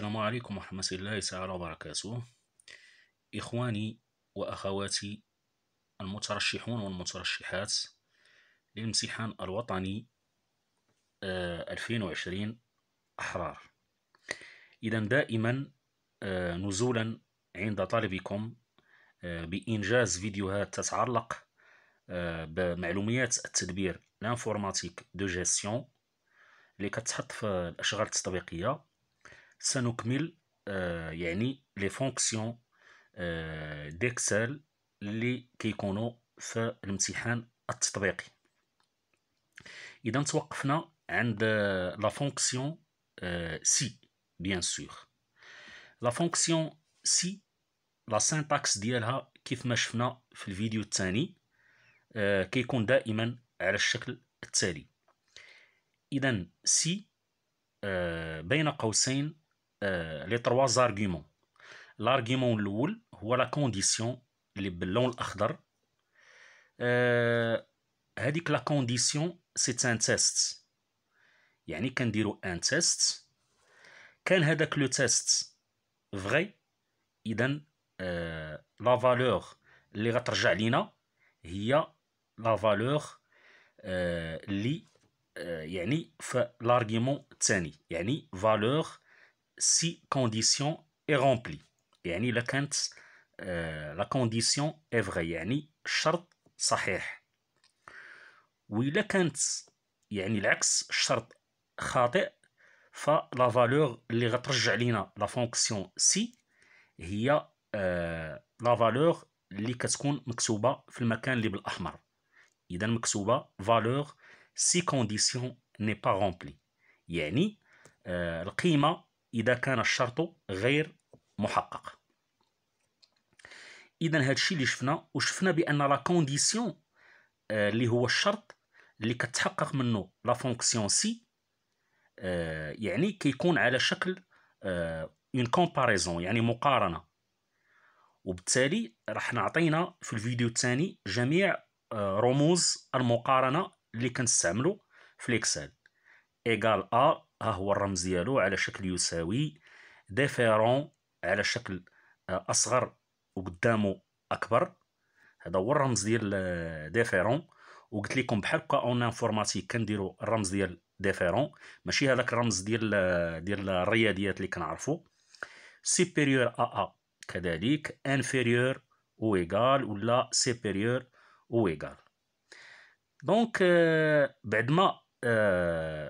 السلام عليكم ورحمة الله تعالى وبركاته إخواني وأخواتي المترشحون والمترشحات للامتحان الوطني 2020 آه، أحرار إذا دائما آه، نزولا عند طالبكم آه، بإنجاز فيديوهات تتعلق بمعلوميات التدبير لانفورماتيك دو جيستيون اللي كتحط في الأشغال التطبيقية سنكمل آه، يعني لي فونكسيون ديكسل اللي كيكونوا في الامتحان التطبيقي اذا توقفنا عند لا فونكسيون سي بيان سور لا فونكسيون سي لا سينتاكس ديالها كيف ما شفنا في الفيديو الثاني آه، كيكون دائما على الشكل التالي اذا سي آه، بين قوسين لي تروا زارغيومون لارغيومون الاول هو لا كونديسيون اللي باللون الاخضر هذيك لا كونديسيون سي ان تيست يعني كنديرو ان تيست كان هذاك لو تيست فغي اذا آه لا فالور اللي غترجع لينا هي لا فالور اللي آه يعني في لارغيمون الثاني يعني فالور سي كونديسيون اي رومبلي يعني الا كانت لا كونديسيون اي فغي يعني الشرط صحيح وإلا كانت يعني العكس الشرط خاطئ فلا فالور اللي غترجع لينا لا فونكسيون سي هي لا فالور اللي كتكون مكتوبه في المكان اللي بالاحمر اذا مكتوبه فالور سي كونديسيون ني با رومبلي يعني القيمه إذا كان الشرط غير محقق إذا هذا الشيء اللي شفنا وشفنا بأن لا كونديسيون آه، اللي هو الشرط اللي كتحقق منه لا فونكسيون سي آه، يعني كيكون على شكل اون آه، كومباريزون يعني مقارنه وبالتالي راح نعطينا في الفيديو الثاني جميع رموز المقارنه اللي كنستعملو في الاكسل ايغال ا ها هو الرمز ديالو على شكل يساوي ديفيرون على شكل آه، اصغر وقدامه اكبر هذا هو الرمز ديال آه، ديفيرون وقلت لكم بحال هكا اون انفورماتيك كنديروا الرمز ديال ديفيرون ماشي هذاك الرمز ديال آه، ديال الرياضيات اللي كنعرفو سوبيريور ا ا كذلك انفيريور او ايغال ولا سوبيريور او ايغال دونك بعد ما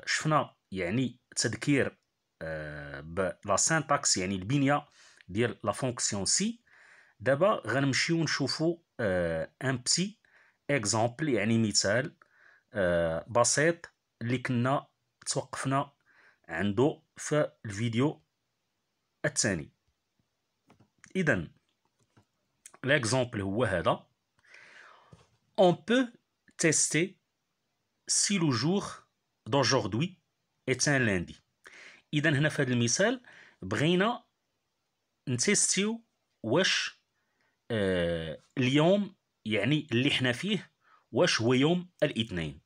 شفنا يعني تذكير آه، بلا سينتاكس يعني البنيه ديال لا فونكسيون سي دابا غنمشيو نشوفو ان بسي اكزومبل يعني مثال آه، بسيط اللي كنا توقفنا عنده في الفيديو الثاني اذا l'exemple هو هذا اون بو تيستي si le jour d'aujourd'hui ان لاندي اذا هنا في هذا المثال بغينا نتيستيو واش آه اليوم يعني اللي حنا فيه واش هو يوم الاثنين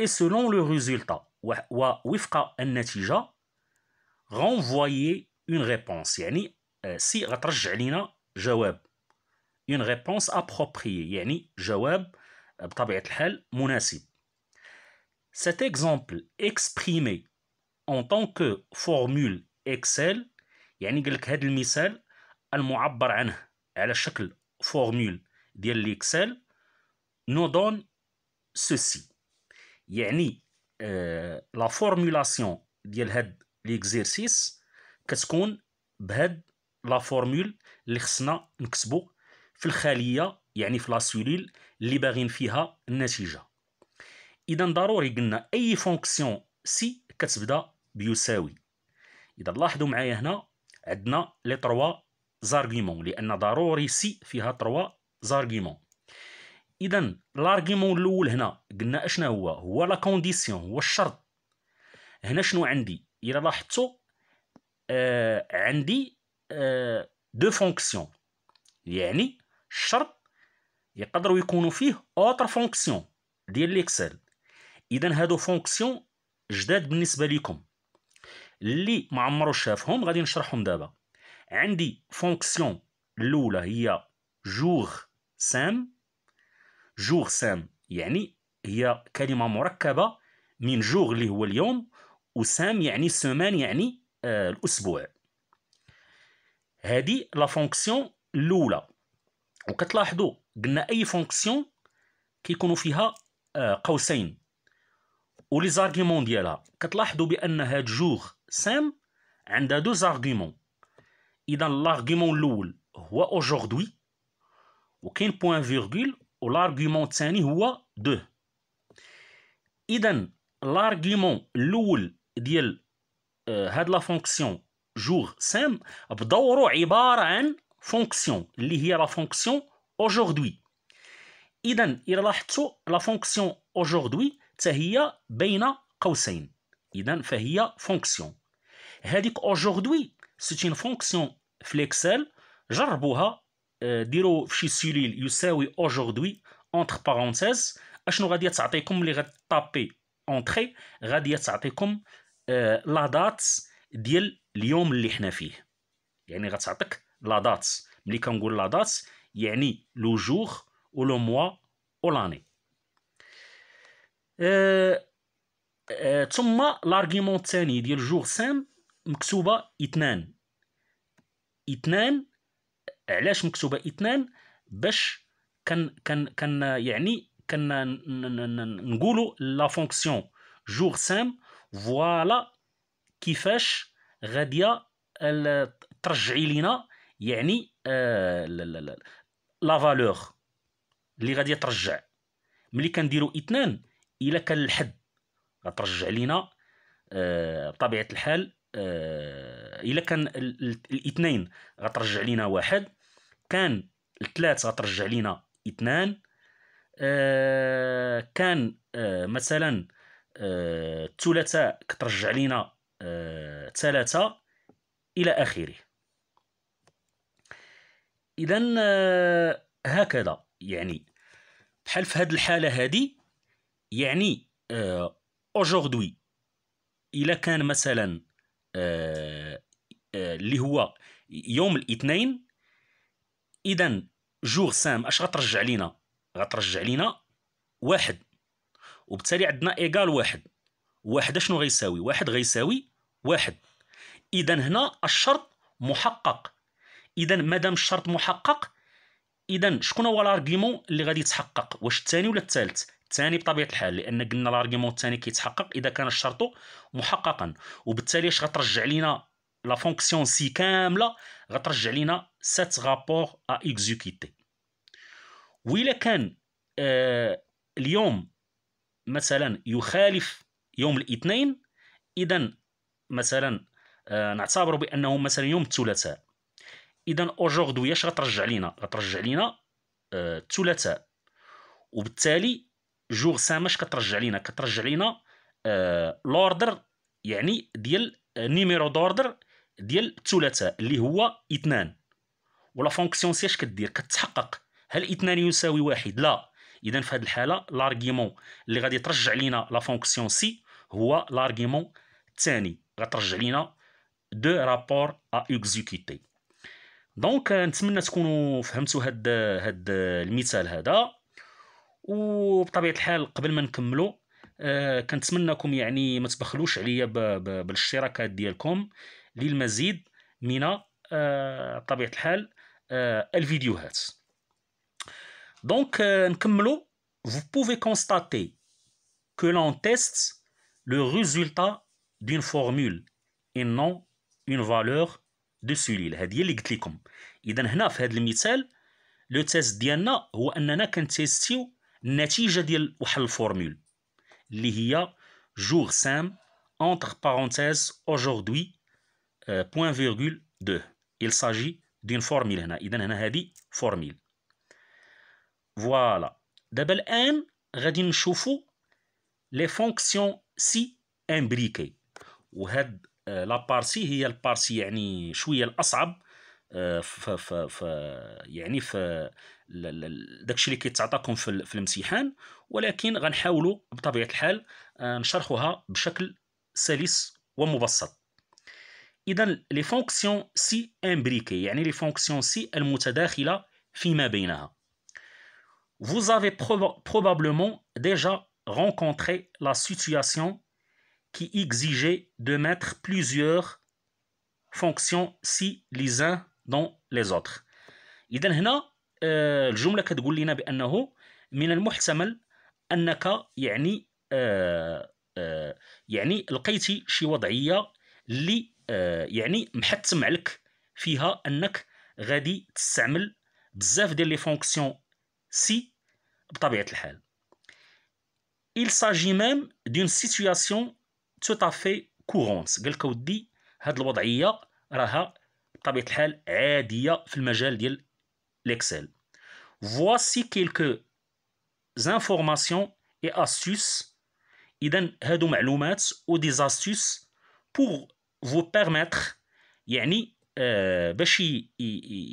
اي سولون لو ريزولتا ووفق النتيجه غونفوايي اون ريبونس يعني آه سي غترجع لينا جواب اون ريبونس ابروبري يعني جواب بطبيعه الحال مناسب Cet exemple exprimé en tant que formule Excel يعني قال لك هذا المثال المعبر عنه على شكل فورمول ديال الاكسل nous donne ceci يعني آه لا فورمولاسيون ديال هاد ليكزيرسيس كتكون بهاد لا فورمول اللي خصنا نكتبو في الخليه يعني في لا سوليل اللي باغين فيها النتيجه اذا ضروري قلنا اي فونكسيون سي كتبدا بيساوي اذا لاحظوا معايا هنا عندنا لي تروا زارغيمون لان ضروري سي فيها تروا زارغيمون اذا لارغيمون الاول هنا قلنا اشنا هو هو لا كونديسيون هو الشرط هنا شنو عندي الا لاحظتوا آه عندي آه دو فونكسيون يعني الشرط يقدروا يكونوا فيه اوتر فونكسيون ديال ليكسل اذا هادو فونكسيون جداد بالنسبه ليكم اللي ما عمرو شافهم غادي نشرحهم دابا عندي فونكسيون الاولى هي جوغ سام جوغ سام يعني هي كلمه مركبه من جوغ اللي هو اليوم وسام يعني سومان يعني آه الاسبوع هذه لا فونكسيون الاولى وكتلاحظوا قلنا اي فونكسيون كيكونوا فيها آه قوسين ولي زارغيمون ديالها كتلاحظوا هاد جوغ سام عندها دو زارغيمون اذا لارغيمون الاول هو اوجوردي وكاين بوين و والارغيمون الثاني هو دو اذا لارغيمون الاول ديال هاد لا فونكسيون جوغ سام بدورو عباره عن فونكسيون اللي هي لا فونكسيون اوجوردي اذا الى لاحظتوا لا فونكسيون اوجوردي تهي بين قوسين اذا فهي فونكسيون هذيك اوجوردي سيت اون فونكسيون في الاكسل جربوها آه، ديروا في شي سيليل يساوي اوجوردي اونتر بارونتيز اشنو غادي تعطيكم اللي غتطابي اونتري غادي تعطيكم لا آه، دات ديال اليوم اللي حنا فيه يعني غتعطيك لا دات ملي كنقول لا دات يعني لو جور ولو موا ولاني ثم لارغيمون الثاني ديال جوغ سام مكتوبه اثنان اثنان علاش مكتوبه اثنان باش كان كان كان يعني كان نقولوا لا فونكسيون جوغ سام فوالا كيفاش غاديه ترجعي لنا يعني آه، لا فالور اللي غادي ترجع ملي كنديروا اثنان الا كان الحد غترجع لينا آه، بطبيعه الحال آه، الا كان الاثنين غترجع لينا واحد كان الثلاث غترجع لينا اثنان آه، كان مثلا الثلاثاء كترجع لينا ثلاثة إلى آخره إذا هكذا يعني بحال في هذه الحالة هذه يعني اوجوردي آه، الى كان مثلا آه، آه، اللي هو يوم الاثنين اذا جور سام اش غترجع لينا غترجع لينا واحد وبالتالي عندنا ايكال واحد واحد شنو غيساوي واحد غيساوي واحد اذا هنا الشرط محقق اذا مادام الشرط محقق اذا شكون هو الارغيمون اللي غادي يتحقق واش الثاني ولا الثالث الثاني بطبيعه الحال لان قلنا لارغيمون الثاني كيتحقق اذا كان الشرط محققا وبالتالي اش غترجع لينا لا فونكسيون سي كامله غترجع لينا سات رابور ا اكزيكيتي وإلا كان آه اليوم مثلا يخالف يوم الاثنين اذا مثلا آه بانه مثلا يوم الثلاثاء اذا اوجوردو اش غترجع لينا غترجع لينا آه الثلاثاء وبالتالي جور سامش كترجع لينا كترجع لينا آه، لوردر يعني ديال آه، نيميرو دوردر ديال الثلاثاء اللي هو اثنان ولا فونكسيون سيش كدير كتحقق هل اثنان يساوي واحد لا اذا في هذه الحاله لارغيمون اللي غادي ترجع لينا لا فونكسيون سي هو لارغيمون الثاني غترجع لينا دو رابور ا اكزيكوتي دونك آه، نتمنى تكونوا فهمتوا هاد هاد المثال هذا وبطبيعه الحال قبل ما نكملوا آه كنتمنىكم يعني ما تبخلوش عليا بالاشتراكات ديالكم للمزيد من آه بطبيعه الحال آه الفيديوهات دونك euh، نكملوا vous pouvez constater que l'on teste le résultat d'une formule et non une valeur de سليل هذه اللي قلت لكم اذا هنا في هذا المثال لو تيست ديالنا هو اننا كنتيستيو N'êtes-vous pas de formule? L'ilia jour 5 entre parenthèses aujourd'hui euh, point virgule 2 Il s'agit d'une formule. Il donne formule. Voilà. de N. Je voir les fonctions si imbriquées. Euh, la partie, il y la partie, il y a داكشي اللي كيتعطاكم في, في الامتحان ولكن غنحاولوا بطبيعه الحال نشرحوها بشكل سلس ومبسط اذا لي فونكسيون سي امبريكي يعني لي فونكسيون سي المتداخله فيما بينها vous avez probablement déjà rencontré la situation qui exigeait de mettre plusieurs fonctions si les uns dans les autres. إذا هنا آه، الجمله كتقول لنا بانه من المحتمل انك يعني آه، آه، يعني لقيتي شي وضعيه اللي يعني محتم عليك فيها انك غادي تستعمل بزاف ديال لي فونكسيون سي بطبيعه الحال il s'agit même d'une situation tout à fait courante قالك ودي هاد الوضعيه راها بطبيعه الحال عاديه في المجال ديال l'Excel. Voici quelques informations et astuces. iden هادو معلومات ou des astuces pour vous permettre يعني euh, باش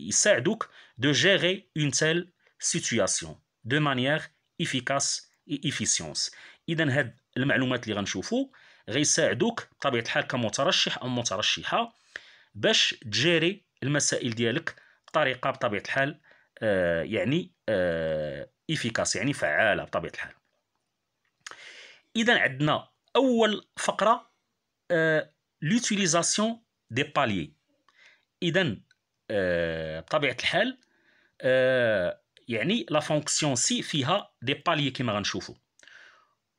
يساعدوك de gérer une telle situation de manière efficace et efficience. إذا هاد المعلومات اللي غنشوفو غيساعدوك بطبيعة الحال كمترشح أو مترشحة باش les المسائل ديالك بطريقه بطبيعه الحال آه، يعني افيكاس آه، يعني فعاله بطبيعه الحال اذا عندنا اول فقره لوتيليزاسيون دي باليي اذا بطبيعه الحال آه، يعني لا فونكسيون سي فيها دي باليي كما غنشوفوا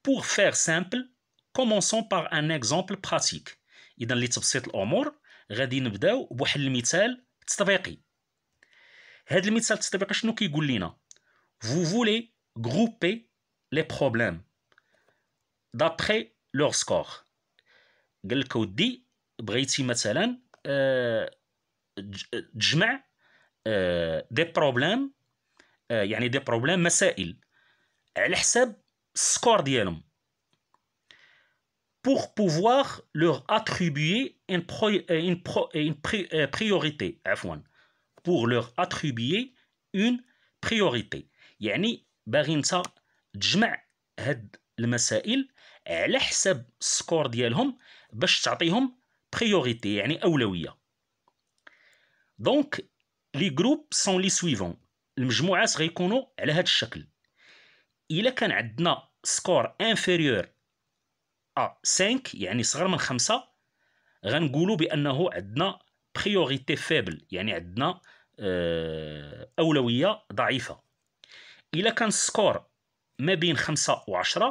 بور فير سامبل كومونسون بار ان اكزومبل براتيك اذا لتبسيط الامور غادي نبداو بواحد المثال تطبيقي Vous voulez grouper les problèmes d'après leur score. Comme dit Breitsi Messelen, euh, j'ai euh, des problèmes, il y a des problèmes, mais c'est lui. Il a sauté le score pour pouvoir leur attribuer une euh, priorité F1. pour leur attribuer une priorité يعني باغي انت تجمع هاد المسائل على حسب السكور ديالهم باش تعطيهم بريوريتي يعني اولويه دونك لي جروب سون لي سويفون المجموعات غيكونوا على هاد الشكل الا كان عندنا سكور انفيريور ا 5 يعني صغر من 5 غنقولوا بانه عندنا بريوريتي فيبل يعني عندنا آه، اولويه ضعيفه الا كان السكور ما بين خمسة و10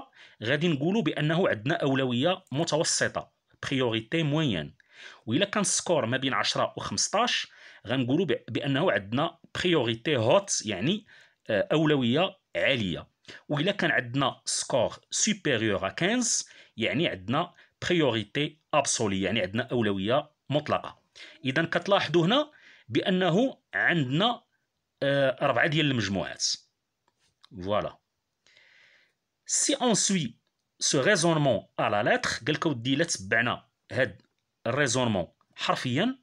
غادي نقولوا بانه عندنا اولويه متوسطه بريوريتي موين وإلا كان السكور ما بين 10 و 15 غنقولوا بانه عندنا بريوريتي هوت يعني آه، اولويه عاليه وإلا كان عندنا سكور سوبيريور 15 يعني عندنا بريوريتي ابسولي يعني عندنا اولويه مطلقه اذا كتلاحظوا هنا بانه عندنا آه، اربعه ديال المجموعات فوالا سي اون سوي سو ريزونمون ا لا لاتر قال لك اودي الا تبعنا هاد الريزونمون حرفيا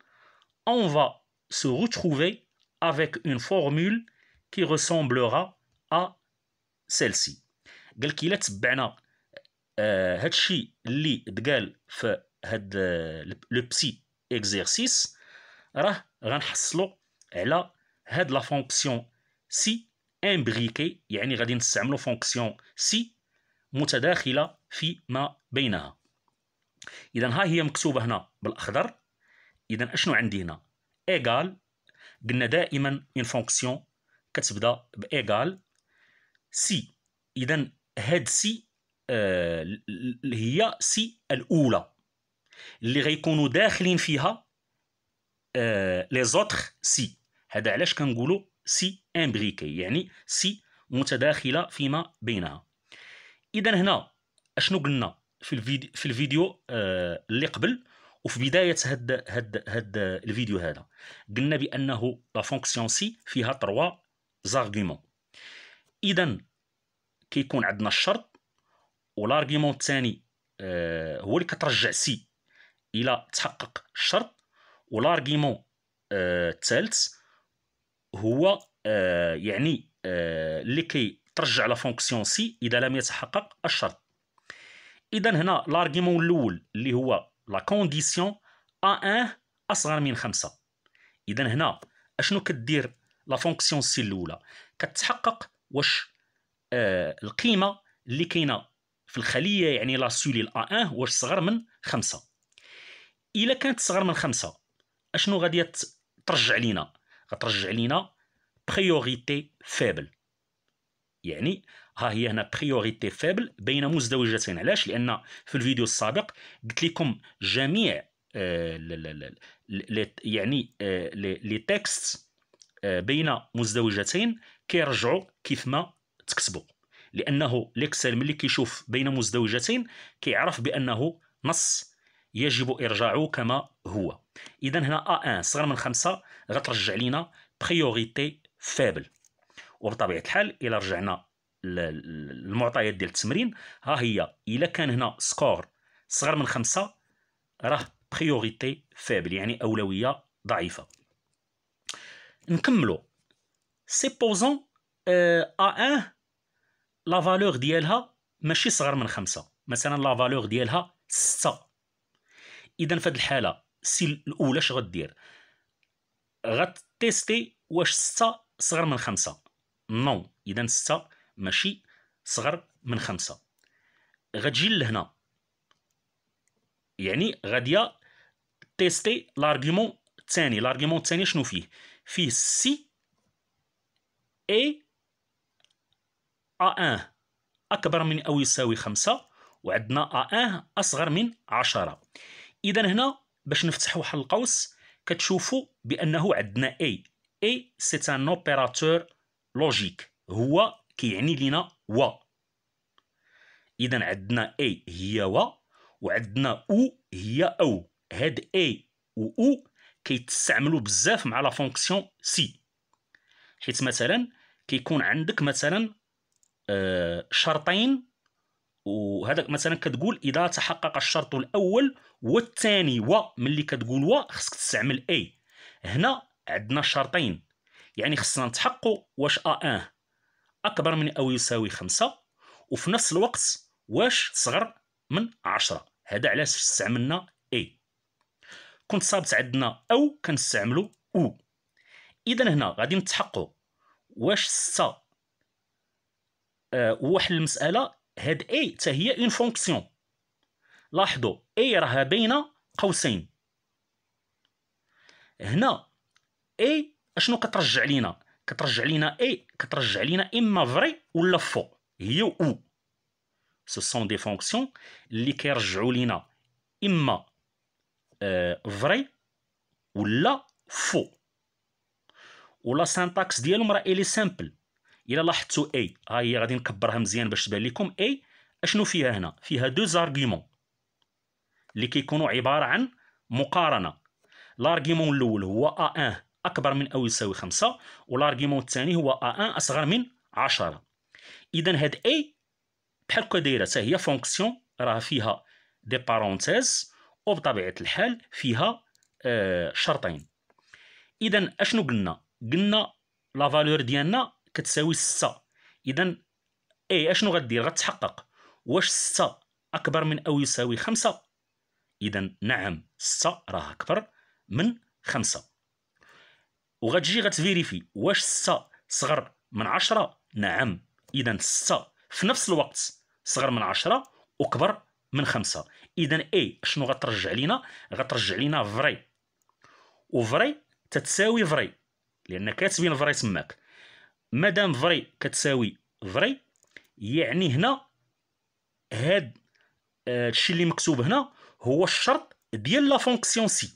اون فا سو روتروفي افيك اون فورمول كي ressemblera ا سيلسي قال لك الا تبعنا آه، هاد هادشي اللي تقال في هاد لو بسي اكزيرسيس راه غنحصلوا على هاد لا فونكسيون سي امبريكي يعني غادي نستعملوا فونكسيون سي متداخله في ما بينها اذا ها هي مكتوبه هنا بالاخضر اذا اشنو عندي هنا ايغال قلنا دائما ان فونكسيون كتبدا بايغال سي اذا هاد سي آه هي سي الاولى اللي غيكونوا داخلين فيها لي زوتر سي هذا علاش كنقولوا سي امبريكي يعني سي متداخله فيما بينها اذا هنا اشنو قلنا في الفيديو في الفيديو آه، اللي قبل وفي بدايه هاد هاد هاد الفيديو هذا قلنا بانه لا فونكسيون سي فيها تروا زارغومون اذا كيكون عندنا الشرط والارغومون الثاني آه، هو اللي كترجع سي الى تحقق الشرط ولارغيمون الثالث آه، هو آه، يعني آه، لكي ترجع لا فونكسيون سي اذا لم يتحقق الشرط اذا هنا لارغيمون الاول اللي هو لا كونديسيون ا1 اصغر من خمسة اذا هنا اشنو كدير لا فونكسيون سي الاولى كتحقق واش القيمه اللي كاينه في الخليه يعني لا سولي ا1 واش صغر من خمسة الا كانت صغر من خمسة اشنو غادي ترجع لينا غترجع لينا بريوريتي فابل يعني ها هي هنا بريوريتي فابل بين مزدوجتين علاش لان في الفيديو السابق قلت لكم جميع آه، يعني آه، لي آه بين مزدوجتين كيرجعوا كيف ما تكتبوا لانه ليكسل ملي كيشوف بين مزدوجتين كيعرف بانه نص يجب ارجاعه كما هو اذا هنا ا 1 صغر من 5 غترجع لينا بريوريتي فابل وبطبيعه الحال الى رجعنا للمعطيات ديال التمرين ها هي الى كان هنا سكور صغر من 5 راه بريوريتي فابل يعني اولويه ضعيفه نكملو سيبوزون اه ان 1 لا فالور ديالها ماشي صغر من 5 مثلا لا فالور ديالها 6 اذا في هذه الحاله السي الاولى اش غدير غتيستي واش ستة صغر من خمسة نو اذا ستة ماشي صغر من خمسة غتجي لهنا يعني غادي تيستي لارغومون الثاني لارغومون الثاني شنو فيه فيه سي اي ا اكبر من او يساوي خمسة وعندنا ا اصغر من عشرة اذا هنا باش نفتح واحد القوس كتشوفوا بانه عندنا اي اي سي ان اوبيراتور لوجيك هو كيعني لينا و اذا عندنا اي هي و وعندنا او هي او هاد اي و او كيتستعملوا بزاف مع لا فونكسيون سي حيت مثلا كيكون عندك مثلا آه، شرطين وهذا مثلا كتقول اذا تحقق الشرط الاول والثاني و ملي كتقول و خصك تستعمل اي هنا عندنا شرطين يعني خصنا نتحققوا واش ا ان آه. اكبر من او يساوي خمسة وفي نفس الوقت واش صغر من عشرة هذا علاش استعملنا اي كنت صابت عندنا او كنستعملو او اذا هنا غادي نتحققوا واش ستة أه واحد المساله هاد اي حتى هي اون فونكسيون لاحظوا اي راها بين قوسين هنا اي اشنو كترجع لينا كترجع لينا اي كترجع لينا اما فري ولا فو هي او سو سون دي فونكسيون اللي كيرجعوا لينا اما فري آه، ولا فو ولا سانتاكس ديالهم راه الي سامبل الا لاحظتوا اي ها هي غادي نكبرها مزيان باش تبان لكم اي اشنو فيها هنا فيها دو زارغيمون اللي كيكونوا عباره عن مقارنه لارغيومون الاول هو ا1 اكبر من او يساوي 5 ولارغيمون الثاني هو ا1 اصغر من 10 اذا هاد اي بحال هكا دايره حتى هي فونكسيون راه فيها دي بارونتيز وبطبيعه الحال فيها آه، شرطين اذا اشنو قلنا قلنا لا فالور ديالنا كتساوي 6 اذا اي اشنو غدير غتحقق واش 6 اكبر من او يساوي 5 اذا نعم 6 راه اكبر من 5 وغتجي غتفيريفي واش 6 صغر من 10 نعم اذا 6 في نفس الوقت صغر من 10 وكبر من 5 اذا اي شنو غترجع لينا غترجع لينا فري وفري تتساوي فري لان كاتبين فري تماك مادام فري كتساوي فري يعني هنا هاد الشيء آه، اللي مكتوب هنا هو الشرط ديال لا فونكسيون سي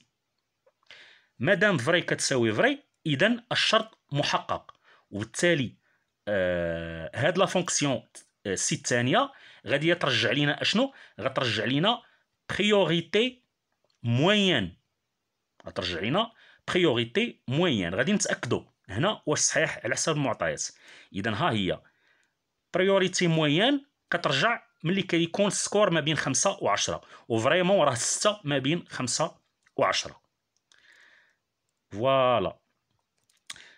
مادام فري كتساوي فري اذا الشرط محقق وبالتالي آه هاد لا فونكسيون آه، سي الثانيه غادي ترجع لينا اشنو غترجع لينا بريوريتي موين غترجع لينا بريوريتي موين غادي نتاكدوا هنا واش صحيح على حسب المعطيات اذا ها هي بريوريتي موين كترجع ملي كيكون السكور ما بين خمسة و10 وفريمون راه 6 ما بين خمسة و10 فوالا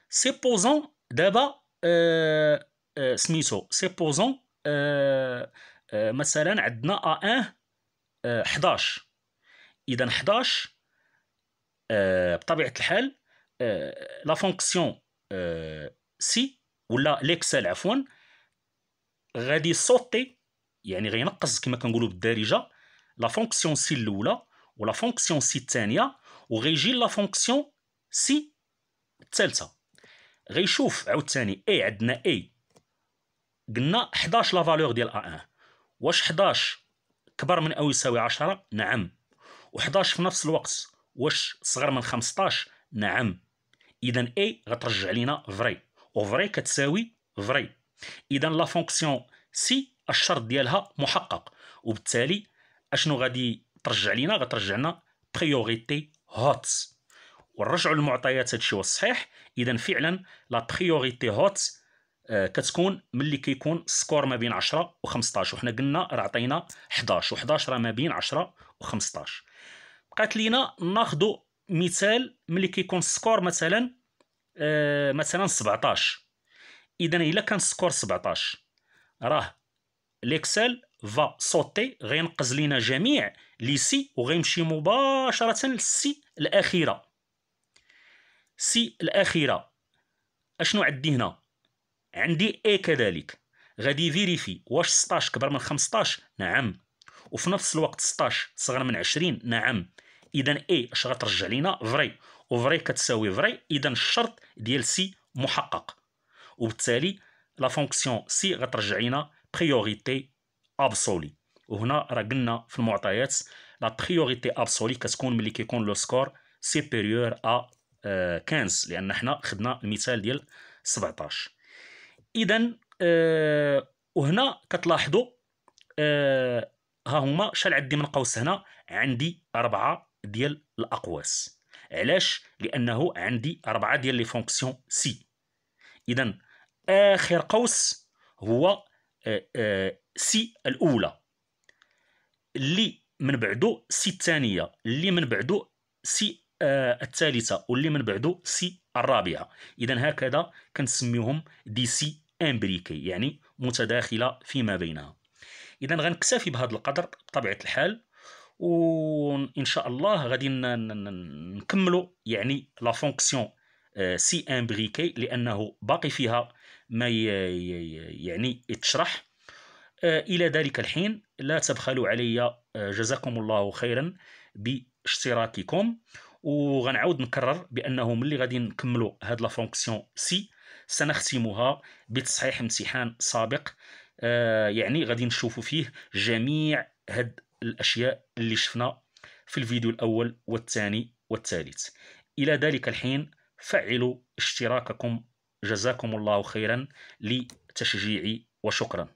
سيبوزون دابا أه أه سميتو سيبوزون آه،, أه مثلا عندنا A1 11 آه، اذا 11 آه، بطبيعه الحال لا فونكسيون آه، سي ولا ليكسل عفوا غادي صوتي يعني غينقص كما كنقولوا بالدارجه لا فونكسيون سي الاولى ولا فونكسيون سي الثانيه وغيجي لا فونكسيون سي الثالثه غيشوف عاوتاني اي عندنا اي قلنا 11 لا فالور ديال ا1 واش 11 كبر من او يساوي 10 نعم و11 في نفس الوقت واش صغر من 15 نعم اذا اي غترجع لينا فري وفري كتساوي فري اذا لا فونكسيون سي الشرط ديالها محقق وبالتالي اشنو غادي ترجع لينا غترجع لنا بريوريتي هوت ونرجعوا للمعطيات هادشي هو الصحيح اذا فعلا لا بريوريتي هوت آه، كتكون ملي كيكون السكور ما بين 10 و 15 وحنا قلنا راه عطينا 11 و11 راه ما بين 10 و 15 بقات لينا ناخذ مثال ملي كيكون السكور مثلا آه مثلا 17 اذا الا كان السكور 17 راه ليكسل فا سوتي غينقز لينا جميع لي سي وغيمشي مباشره للسي الاخيره سي الاخيره اشنو عندي هنا عندي اي كذلك غادي فيريفي واش 16 كبر من 15 نعم وفي نفس الوقت 16 صغر من 20 نعم اذا اي اش غترجع لينا فري وفري كتساوي فري اذا الشرط ديال سي محقق وبالتالي لا فونكسيون سي غترجع لينا بريوريتي ابسولي وهنا راه قلنا في المعطيات لا بريوريتي ابسولي كتكون ملي كيكون لو سكور سيبيريور ا 15 لان حنا خدنا المثال ديال 17 اذا أه وهنا كتلاحظوا أه ها هما شحال عندي من قوس هنا عندي 4 ديال الاقواس علاش لانه عندي اربعه ديال لي فونكسيون سي اذا اخر قوس هو سي آه، آه، الاولى اللي من بعده سي الثانيه اللي من بعده آه، سي الثالثه واللي من بعده سي الرابعه اذا هكذا كنسميهم دي سي امبريكي يعني متداخله فيما بينها اذا غنكتفي بهذا القدر بطبيعه الحال وان شاء الله غادي نكملوا يعني لا فونكسيون آه، سي امبريكي لانه باقي فيها ما يعني يتشرح آه، الى ذلك الحين لا تبخلوا علي آه، جزاكم الله خيرا باشتراككم وغنعاود نكرر بانه ملي غادي نكملوا هاد لا فونكسيون سي سنختمها بتصحيح امتحان سابق يعني غادي نشوفوا فيه جميع هاد الأشياء اللي شفنا في الفيديو الأول والثاني والثالث إلى ذلك الحين فعلوا اشتراككم جزاكم الله خيرا لتشجيعي وشكرا